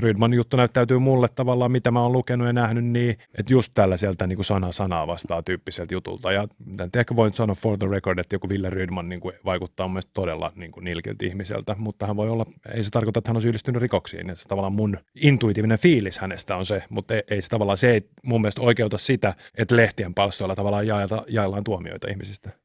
Rydman juttu näyttäytyy mulle tavallaan, mitä mä oon lukenut ja nähnyt, niin että just tällaiselta niin kuin sana sanaa vastaa tyyppiseltä jutulta. Ja ehkä voin sanoa for the record, että joku Ville Rydman niin kuin vaikuttaa mun mielestä todella niin kuin nilkiltä ihmiseltä, mutta hän voi olla, ei se tarkoita, että hän on syyllistynyt rikoksiin. Että se tavallaan mun intuitiivinen fiilis hänestä on se, mutta ei, ei se tavallaan, se ei mun mielestä oikeuta sitä, että lehtien palstoilla tavallaan jaeta, jaellaan tuomioita ihmisistä.